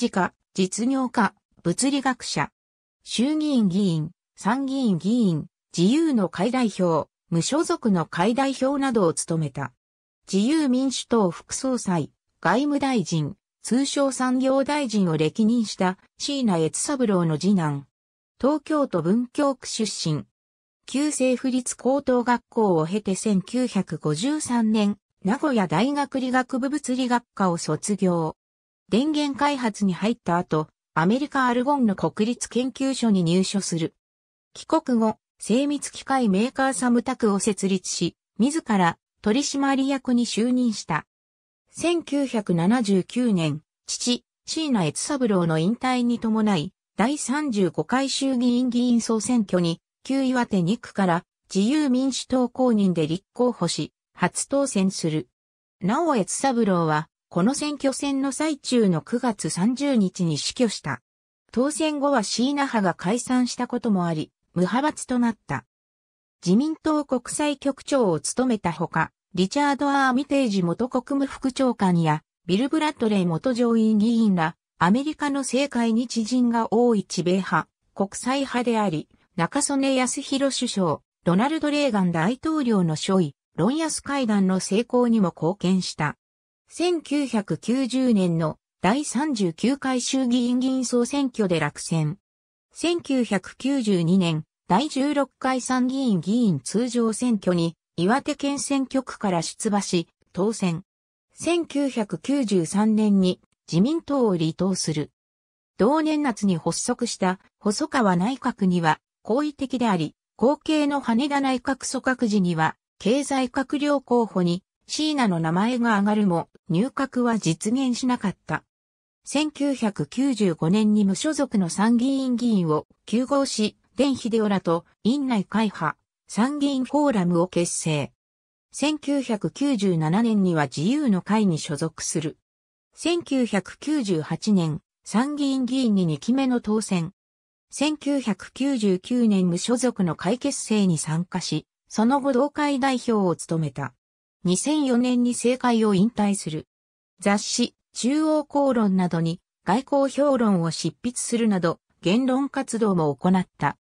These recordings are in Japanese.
事家、実業家、物理学者、衆議院議員、参議院議員、自由の会代表、無所属の会代表などを務めた。自由民主党副総裁、外務大臣、通商産業大臣を歴任した椎名悦三郎の次男。東京都文京区出身。旧政府立高等学校を経て1953年、名古屋大学理学部物理学科を卒業。電源開発に入った後、アメリカアルゴンの国立研究所に入所する。帰国後、精密機械メーカーサムタクを設立し、自ら取締役に就任した。1979年、父、椎名悦三郎の引退に伴い、第35回衆議院議員総選挙に、旧岩手2区から自由民主党公認で立候補し、初当選する。なお悦三郎は、この選挙戦の最中の9月30日に死去した。当選後は椎名派が解散したこともあり、無派閥となった。自民党国際局長を務めたほか、リチャード・アーミテージ元国務副長官や、ビル・ブラッドレイ元上院議員ら、アメリカの政界に知人が多い地米派、国際派であり、中曽根康弘首相、ロナルド・レーガン大統領の書位、ロンヤス会談の成功にも貢献した。1990年の第39回衆議院議員総選挙で落選。1992年第16回参議院議員通常選挙に岩手県選挙区から出馬し当選。1993年に自民党を離党する。同年夏に発足した細川内閣には好意的であり、後継の羽田内閣組閣時には経済閣僚候補に椎名の名前が上がるも、入閣は実現しなかった。1995年に無所属の参議院議員を休合し、電秀夫らと院内会派、参議院フォーラムを結成。1997年には自由の会に所属する。1998年、参議院議員に2期目の当選。1999年無所属の会結成に参加し、その後同会代表を務めた。2004年に政界を引退する。雑誌、中央公論などに外交評論を執筆するなど言論活動も行った。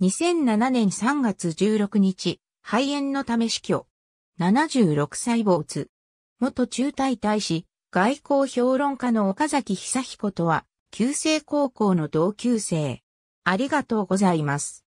2007年3月16日、肺炎のため死去。76歳没。元中大大使、外交評論家の岡崎久彦とは、旧制高校の同級生。ありがとうございます。